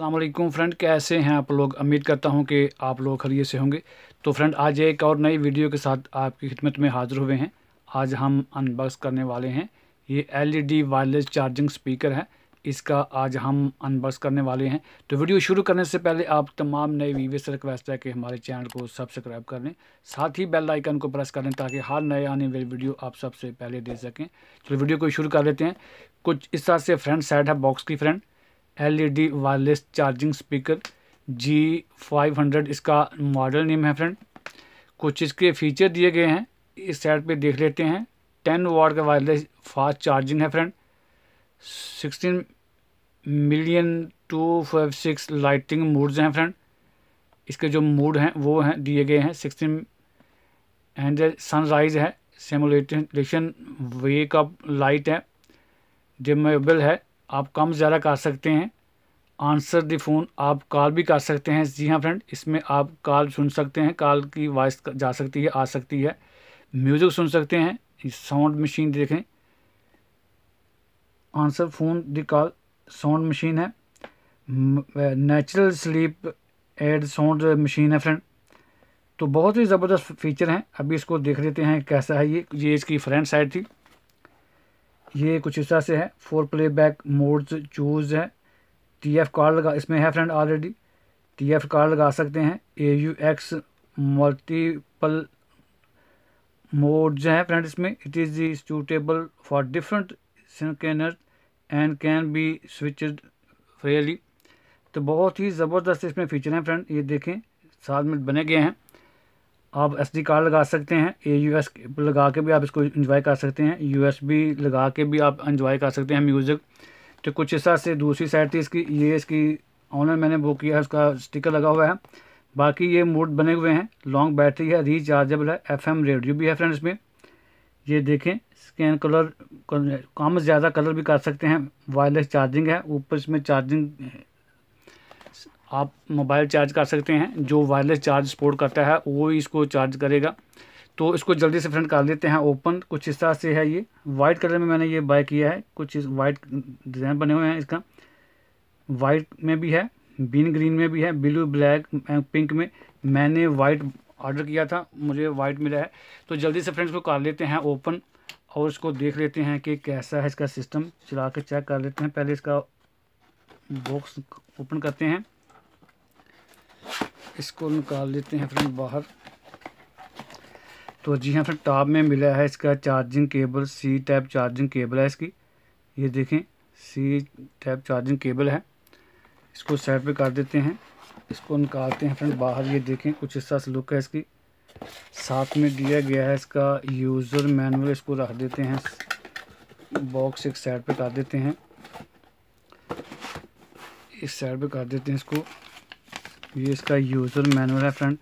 Aslam friend कैसे हैं आप लोग उम्मीद करता हूं कि आप लोग खरीय से होंगे तो फ्रेंड आज एक और नई वीडियो के साथ आपकी खिदमत में हाज़िर हुए हैं आज हम अनबॉक्स करने वाले हैं ये एलईडी वायरलेस चार्जिंग स्पीकर है इसका आज हम अनबॉक्स करने वाले हैं तो वीडियो शुरू करने से पहले आप तमाम नए वीवे से रिक्वेस्ट है कि हमारे चैनल को सब्सक्राइब कर लें साथ ही बेल आइकन को प्रेस कर लें ताकि हर नए आने वाले वीडियो आप सबसे पहले दे सकें चलो वीडियो को शुरू कर लेते हैं कुछ इस तरह से फ्रंट साइड है बॉक्स की front LED wireless charging speaker G 500 इसका मॉडल नेम है फ्रेंड कुछ इसके फीचर दिए गए हैं इस साइड पे देख लेते हैं 10 वाट का वायरलेस फास्ट चार्जिंग है friend 16 million two five six lighting moods हैं फ्रेंड इसके जो मूड हैं वो हैं दिए गए हैं सिक्सटीन एंड सनराइज है सेमुलेटेशन वेक अप लाइट है डिमेबल है आप कम ज़्यादा कर सकते हैं आंसर द फ़ोन आप कॉल भी कर सकते हैं जी हाँ फ्रेंड इसमें आप कॉल सुन सकते हैं कॉल की वॉइस जा सकती है आ सकती है म्यूज़िक सुन सकते हैं साउंड मशीन देखें answer phone the call sound machine है natural sleep aid sound machine है फ्रेंड तो बहुत ही ज़बरदस्त फीचर हैं अभी इसको देख लेते हैं कैसा है ये ये इसकी फ्रंट साइड थी ये कुछ हिस्सा से है four playback modes choose है टी एफ कार्ड लगा इसमें है friend already T F card लगा सकते हैं A U X multiple mode जो है फ्रेंड इसमें it is the suitable for different scanner and can be switch freely तो बहुत ही ज़बरदस्त इसमें फीचर हैं फ्रेंड ये देखें साथ में बने गए हैं आप एस डी कार्ड लगा सकते हैं ए यू एस लगा के भी आप इसको इन्जॉय कर सकते हैं यू एस बी लगा के भी आप इन्जॉय कर सकते हैं म्यूज़िक तो कुछ हिस्सा से दूसरी साइड थी इसकी ये इसकी ऑनलाइन मैंने बुक किया है उसका स्टिकर लगा हुआ है बाकी ये मोड बने हुए हैं लॉन्ग बैटरी है रिचार्जेबल है एफएम रेडियो भी है फ्रेंड्स इसमें ये देखें स्कैन कलर कम से ज़्यादा कलर भी कर सकते हैं वायरलेस चार्जिंग है ऊपर इसमें चार्जिंग आप मोबाइल चार्ज कर सकते हैं जो वायरलेस चार्ज सपोर्ट करता है वो इसको चार्ज करेगा तो इसको जल्दी से फ्रेंड कर लेते हैं ओपन कुछ इस तरह से है ये वाइट कलर में मैंने ये बाय किया है कुछ वाइट डिज़ाइन बने हुए हैं इसका वाइट में भी है बीन ग्रीन में भी है ब्लू ब्लैक पिंक में मैंने वाइट ऑर्डर किया था मुझे वाइट मिला है तो जल्दी से फ्रेंड्स को कर लेते हैं ओपन और इसको देख लेते हैं कि कैसा है इसका सिस्टम चला के चेक कर लेते हैं पहले इसका बॉक्स ओपन करते हैं इसको निकाल लेते हैं फ्रेंड बाहर तो जी हाँ फिर टॉप में मिला है इसका charging cable C type charging cable है इसकी ये देखें सी टाइप चार्जिंग केबल है इसको साइड पे काट देते हैं इसको निकालते हैं फ्रेंड बाहर ये देखें कुछ इस तरह से लुक है इसकी साथ में दिया गया है इसका यूज़र मैनुअल इसको रख देते हैं बॉक्स एक साइड पे काट देते हैं इस साइड पे काट देते हैं इसको ये इसका यूज़र मैनुअल है फ्रेंड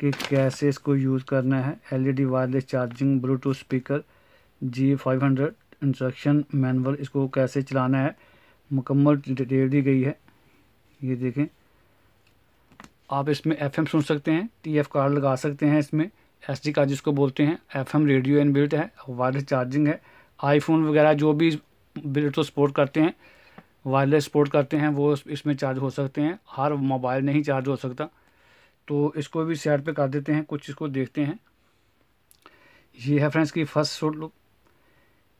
कि कैसे इसको यूज़ करना है LED wireless charging Bluetooth speaker G five hundred instruction manual इसको कैसे चलाना है मुकम्मल डिटेल दी गई है ये देखें आप इसमें एफएम सुन सकते हैं टीएफ कार्ड लगा सकते हैं इसमें एसडी कार्ड जिसको बोलते हैं एफएम रेडियो एन बिल्ट है वायरलेस चार्जिंग है आईफोन वगैरह जो भी बिल्ट तो सपोर्ट करते हैं वायरलेस सपोर्ट करते हैं वो इसमें चार्ज हो सकते हैं हर मोबाइल नहीं चार्ज हो सकता तो इसको भी साइड पे कर देते हैं कुछ इसको देखते हैं ये है फ्रेंड्स की फर्स्ट शॉट लुक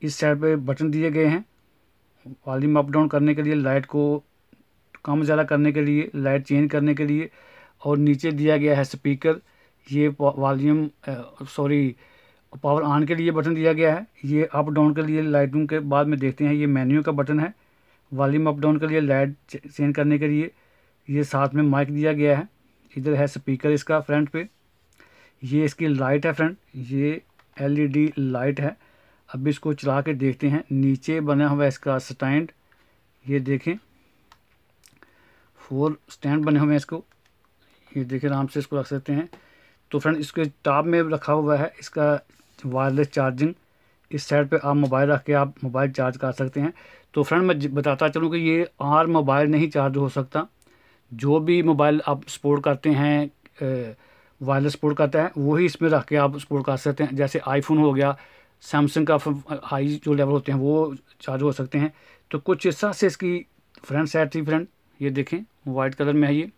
इस साइड पे बटन दिए गए हैं वॉल्यूम अप डाउन करने के लिए लाइट को कम ज़्यादा करने के लिए लाइट चेंज करने के लिए और नीचे दिया गया है स्पीकर ये वॉल्यूम सॉरी पावर ऑन के लिए बटन दिया गया है ये अप डाउन के लिए लाइटों के बाद में देखते हैं ये मेन्यू का बटन है वॉल्यूम अप डाउन के लिए लाइट चेंज करने के लिए ये साथ में माइक दिया गया है इधर है स्पीकर इसका फ्रंट पे ये इसकी लाइट है फ्रंट ये एलईडी लाइट e है अब इसको चला के देखते हैं नीचे बना हुआ है इसका स्टैंड ये देखें फोर स्टैंड बने हुए हैं इसको ये देखें आराम से इसको रख सकते हैं तो फ्रेंड इसके टॉप में रखा हुआ है इसका वायरलेस चार्जिंग इस साइड पे आप मोबाइल रख के आप मोबाइल चार्ज कर सकते हैं तो फ्रेंड मैं बताता चलूँ कि ये आर मोबाइल नहीं चार्ज हो सकता जो भी मोबाइल आप सपोर्ट करते हैं वायरलेस सपोर्ट करता है वही इसमें रख के आप सपोर्ट कर सकते हैं जैसे आईफोन हो गया सैमसंग का हाई जो लेवल होते हैं वो चार्ज हो सकते हैं तो कुछ इस तरह से इसकी फ्रंट साइड थी फ्रंट ये देखें वाइट कलर में है ये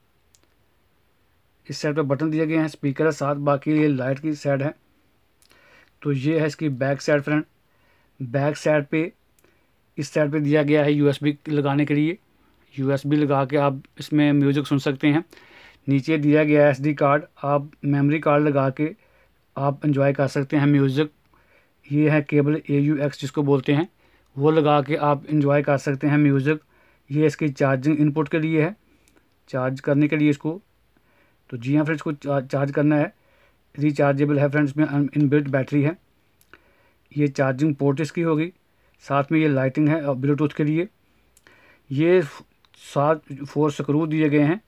इस साइड पर बटन दिए गए हैं स्पीकर है साथ बाकी ये लाइट की साइड है तो ये है इसकी back side front back side पे इस साइड पे दिया गया है यूएसबी लगाने के लिए यू लगा के आप इसमें म्यूज़िक सुन सकते हैं नीचे दिया गया एस कार्ड आप मेमोरी कार्ड लगा के आप इन्जॉय कर सकते हैं म्यूज़िक ये है केबल ए यू एक्स जिसको बोलते हैं वो लगा के आप इन्जॉय कर सकते हैं म्यूज़िक ये इसकी चार्जिंग इनपुट के लिए है चार्ज करने के लिए इसको तो जी हाँ फ्रेंड्स को चार्ज करना है रिचार्जेबल है फ्रेंड्स में इनबिल्ट बैटरी है ये चार्जिंग पोर्ट इसकी होगी साथ में ये लाइटिंग है ब्लूटूथ के लिए ये सात फोर स्क्रू दिए गए हैं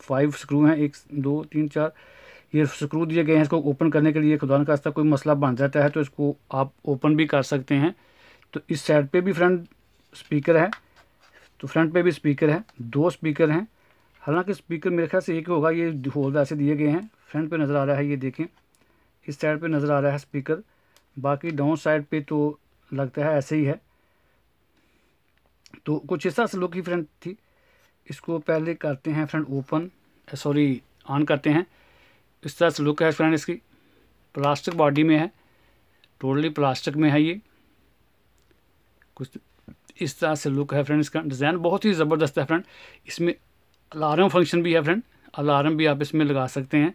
फाइव स्क्रू हैं एक दो तीन चार ये स्क्रू दिए गए हैं इसको ओपन करने के लिए खुदा का कोई मसला बन जाता है तो इसको आप ओपन भी कर सकते हैं तो इस साइड पे भी फ्रंट स्पीकर है तो फ्रंट पे भी स्पीकर है दो स्पीकर हैं हालांकि स्पीकर मेरे ख्याल से एक होगा ये होल्ड ऐसे दिए गए हैं फ्रंट पे नज़र आ रहा है ये देखें इस साइड पे नज़र आ रहा है स्पीकर बाकी डाउन साइड पे तो लगता है ऐसे ही है तो कुछ इस तरह से लुक की फ्रेंड थी इसको पहले करते हैं फ्रेंड ओपन सॉरी ऑन करते हैं इस तरह से लुक है फ्रेंड इसकी प्लास्टिक बॉडी में है टोटली प्लास्टिक में है ये कुछ इस तरह से लुक है फ्रेंड इसका डिज़ाइन बहुत ही ज़बरदस्त है फ्रेंड इसमें अलार्म फंक्शन भी है फ्रेंड अलार्म भी आप इसमें लगा सकते हैं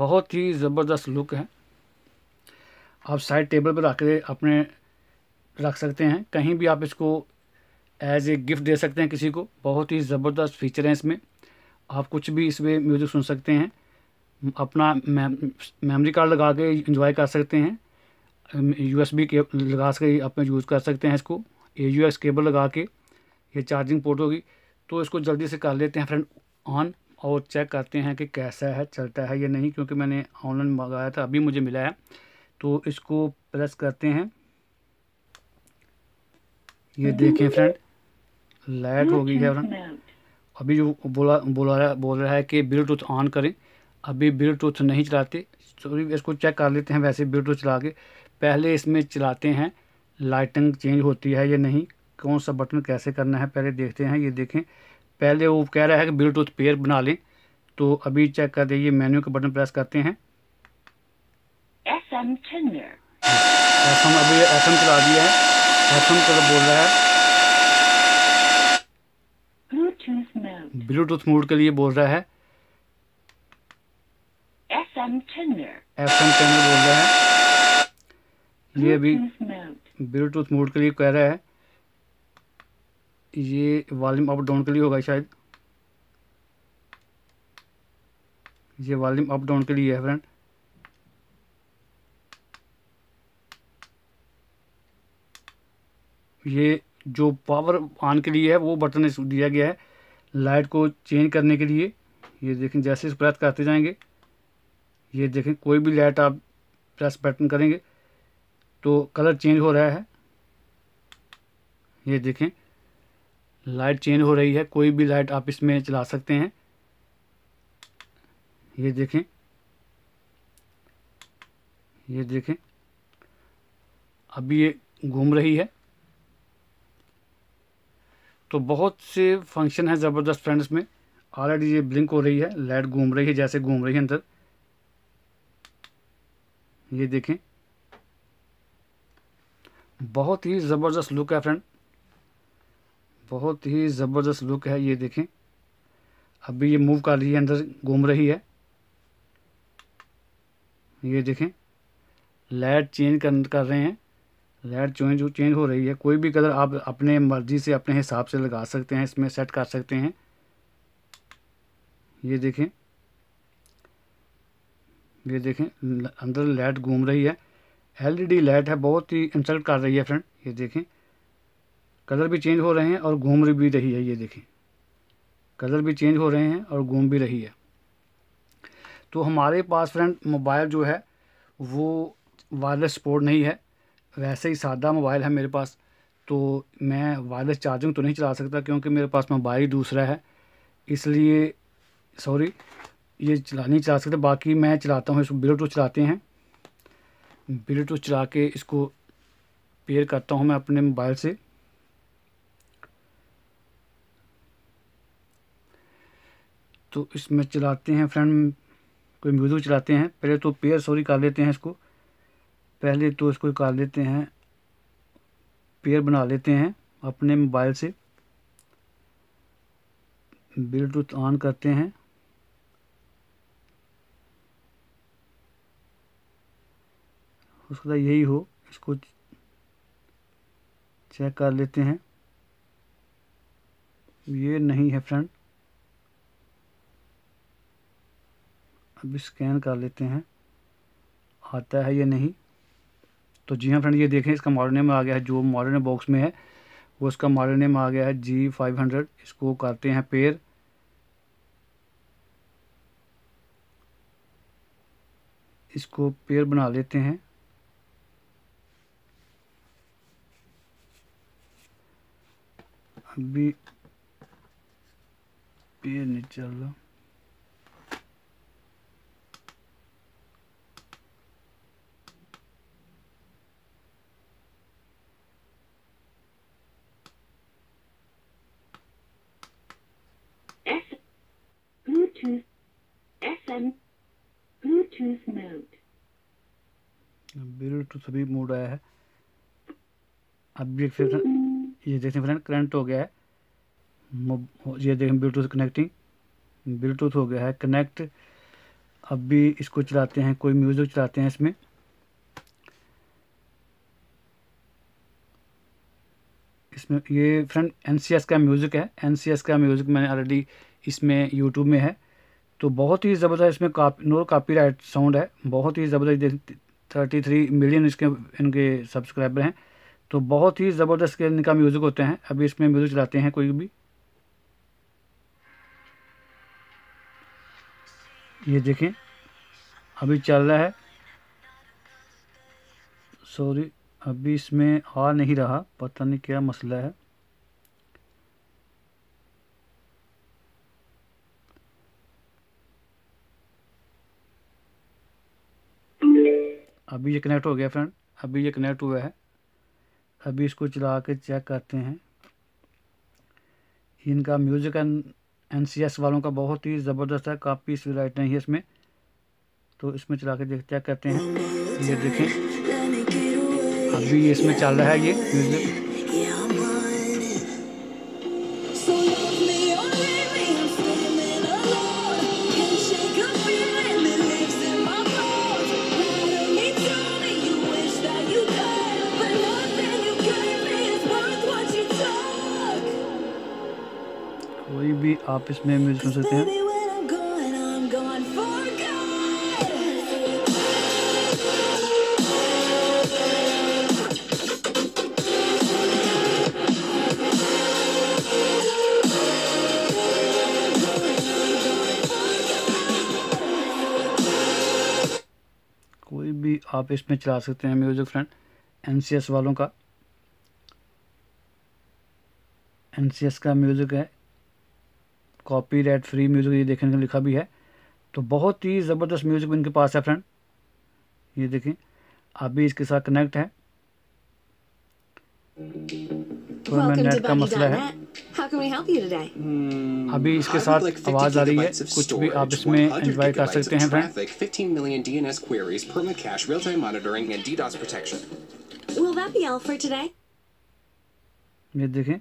बहुत ही ज़बरदस्त लुक है आप साइड टेबल पर रख अपने रख सकते हैं कहीं भी आप इसको एज ए गिफ्ट दे सकते हैं किसी को बहुत ही ज़बरदस्त फीचर हैं इसमें आप कुछ भी इसमें म्यूज़िक सुन सकते हैं अपना मेमोरी कार्ड लगा के इंजॉय कर सकते हैं यू एस बी लगा सके अपने यूज़ कर सकते हैं इसको ए यू एस केबल लगा के ये चार्जिंग पोर्ट होगी तो इसको जल्दी से कर लेते हैं फ्रेंड ऑन और चेक करते हैं कि कैसा है चलता है या नहीं क्योंकि मैंने ऑनलाइन मंगाया था अभी मुझे मिला है तो इसको प्रेस करते हैं ये देखें फ्रेंड लैग हो गई है अभी जो बोला बोला रहा बोल रहा है कि ब्लूटूथ ऑन करें अभी ब्लूटूथ नहीं चलाते सॉरी इसको चेक कर लेते हैं वैसे ब्लूटूथ चला के पहले इसमें चलाते हैं लाइटिंग चेंज होती है या नहीं कौन सा बटन कैसे करना है पहले देखते हैं ये देखें पहले वो कह रहा है कि ब्लूटूथ पेयर बना लें तो अभी चेक कर दीजिए मेन्यू का बटन प्रेस करते हैं एफ एम अभी एफ चला दिया है एफ एम बोल रहा है ब्लूटूथ मोड के लिए बोल रहा है एफ एम चैनल बोल रहा है ये अभी ब्लूटूथ मोड के लिए कह रहा है ये वॉल्यूम अप डाउन के लिए होगा शायद ये वॉल्यूम अप डाउन के लिए है फ्रेंड ये जो पावर ऑन के लिए है वो बटन दिया गया है लाइट को चेंज करने के लिए ये देखें जैसे इस प्रेस करते जाएंगे ये देखें कोई भी लाइट आप प्रेस बटन करेंगे तो कलर चेंज हो रहा है ये देखें लाइट चेंज हो रही है कोई भी लाइट आप इसमें चला सकते हैं ये देखें ये देखें अभी ये घूम रही है तो बहुत से फंक्शन हैं ज़बरदस्त फ्रेंड्स में ऑलरेडी ये ब्लिंक हो रही है लाइट घूम रही है जैसे घूम रही है अंदर ये देखें बहुत ही ज़बरदस्त लुक है फ्रेंड बहुत ही ज़बरदस्त लुक है ये देखें अभी ये मूव कर रही है अंदर घूम रही है ये देखें लाइट चेंज कर, कर रहे हैं रेट चेंज चेंज हो रही है कोई भी कलर आप अपने मर्जी से अपने हिसाब से लगा सकते हैं इसमें सेट कर सकते हैं ये देखें ये देखें अंदर लाइट घूम रही है एलईडी लाइट e है बहुत ही इंसल्ट कर रही है फ्रेंड ये देखें कलर भी चेंज हो रहे हैं और घूम भी रही है ये देखें कलर भी चेंज हो रहे हैं और घूम भी रही है तो हमारे पास फ्रेंड मोबाइल जो है वो वायरलेस सपोर्ट नहीं है वैसे ही सादा मोबाइल है मेरे पास तो मैं वायरलेस चार्जिंग तो नहीं चला सकता क्योंकि मेरे पास मोबाइल दूसरा है इसलिए सॉरी ये चला नहीं चला सकते बाकी मैं चलाता हूँ इसको ब्लूटूथ चलाते हैं ब्लूटूथ चला के इसको पेयर करता हूँ मैं अपने मोबाइल से तो इसमें चलाते हैं फ्रेंड कोई म्यूज़िक चलाते हैं पहले तो पेयर सॉरी कर लेते हैं इसको पहले तो इसको कर लेते हैं पेयर बना लेते हैं अपने मोबाइल से ब्लूटूथ ऑन करते हैं उसका यही हो इसको चेक कर लेते हैं ये नहीं है फ्रेंड अभी स्कैन कर लेते हैं आता है या नहीं तो जी हाँ फ्रेंड ये देखें इसका मॉडल नेम आ गया है जो मॉडल नेम बॉक्स में है वो इसका मॉडल नेम आ गया है जी फाइव हंड्रेड इसको करते हैं पेयर इसको पेयर बना लेते हैं अभी पेयर नहीं चल रहा टू सभी मूड आया है अब भी सकते ये देखते हैं फ्रेंड करंट हो गया है ये देखें ब्लूटूथ कनेक्टिंग ब्लूटूथ हो गया है कनेक्ट अब भी इसको चलाते हैं कोई म्यूज़िक चलाते हैं इसमें इसमें ये फ्रेंड एन का म्यूज़िक है एन का म्यूज़िक मैंने ऑलरेडी इसमें यूट्यूब में है तो बहुत ही ज़बरदस्त इसमें कापी नो कापीराइट साउंड है बहुत ही ज़बरदस्त थर्टी थ्री मिलियन इसके इनके सब्सक्राइबर हैं तो बहुत ही ज़बरदस्त के इनका म्यूज़िक होते हैं अभी इसमें म्यूज़िक चलाते हैं कोई भी ये देखें अभी चल रहा है सॉरी अभी इसमें आ नहीं रहा पता नहीं क्या मसला है अभी ये कनेक्ट हो गया फ्रेंड अभी ये कनेक्ट हुआ है अभी इसको चला के चेक करते हैं इनका म्यूज़िक एन सी एस वालों का बहुत ही ज़बरदस्त है काफ़ी नहीं हैं इसमें तो इसमें चला के देख चेक करते हैं ये देखें अभी इसमें चल रहा है ये म्यूज़िक आप इसमें म्यूजिक सुन सकते हैं कोई भी आप इसमें चला सकते हैं म्यूजिक फ्रेंड एनसीएस वालों का एनसीएस का म्यूज़िक है कॉपीराइट फ्री म्यूज़िक ये देखने को लिखा भी है तो बहुत ही ज़बरदस्त म्यूज़िक इनके पास है फ्रेंड ये देखें आप भी इसके साथ कनेक्ट है थोड़ा नेट का मसला है hmm, अभी इसके साथ आवाज आ रही है कुछ भी आप इसमें एंजॉय कर सकते हैं फ्रेंड ये देखें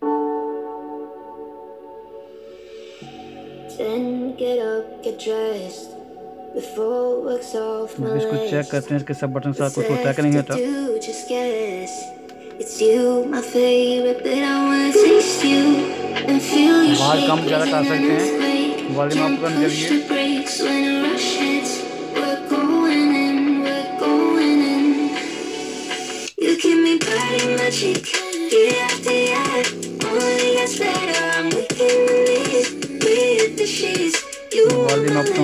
Before work's off my list. इसके सब बटन साथ कुछ It's you, my favorite, but I wanna taste you and feel your shake. कम लिए। We're going in, we're going in. You me yeah, yeah. Only gets better, I'm the Bluetooth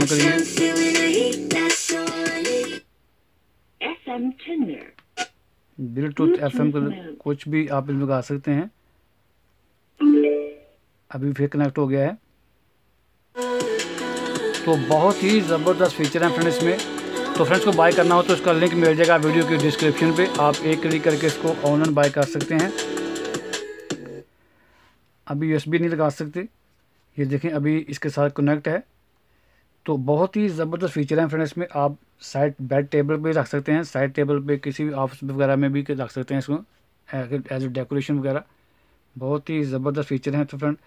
F M कुछ भी आप इसमें गा सकते हैं अभी फिर कनेक्ट हो गया है तो बहुत ही ज़बरदस्त फीचर है फ्रेंड इसमें तो फ्रेंड्स को बाय करना हो तो इसका लिंक मिल जाएगा वीडियो के डिस्क्रिप्शन पे आप एक क्लिक करके इसको ऑनलाइन बाय कर सकते हैं अभी यूएसबी नहीं लगा सकते ये देखें अभी इसके साथ कनेक्ट है तो बहुत ही ज़बरदस्त फीचर है फ्रेंड इसमें आप साइड बेड टेबल पे रख सकते हैं साइड टेबल पे किसी भी ऑफिस वगैरह में भी रख सकते हैं इसको एज ए डेकोरेशन वगैरह बहुत ही ज़बरदस्त फीचर हैं तो फ्रेंड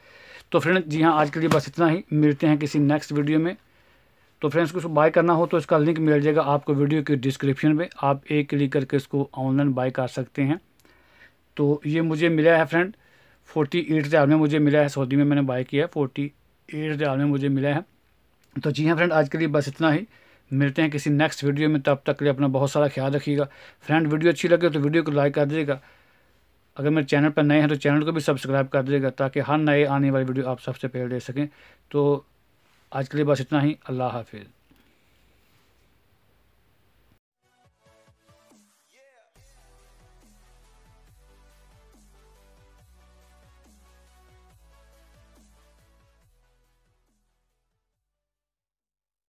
तो फ्रेंड जी हाँ आज के लिए बस इतना ही मिलते हैं किसी नेक्स्ट वीडियो में तो फ्रेंड्स को इसको बाय करना हो तो इसका लिंक मिल जाएगा आपको वीडियो के डिस्क्रिप्शन में आप एक क्लिक करके इसको ऑनलाइन बाय कर सकते हैं तो ये मुझे मिला है फ्रेंड फोर्टी एट हज़ार में मुझे मिला है सऊदी में मैंने बाय किया है फोर्टी एट हज़ार में मुझे मिला है तो जी हाँ फ्रेंड आज के लिए बस इतना ही मिलते हैं किसी नेक्स्ट वीडियो में तब तक के लिए अपना बहुत सारा ख्याल रखिएगा फ्रेंड वीडियो अच्छी लगे तो वीडियो को लाइक कर दीजिएगा अगर मेरे चैनल पर नए हैं तो चैनल को भी सब्सक्राइब कर दीजिएगा ताकि हर नए आने वाली वीडियो आप सबसे पहले दे सकें तो आज के लिए बस इतना ही अल्लाह हाफिज़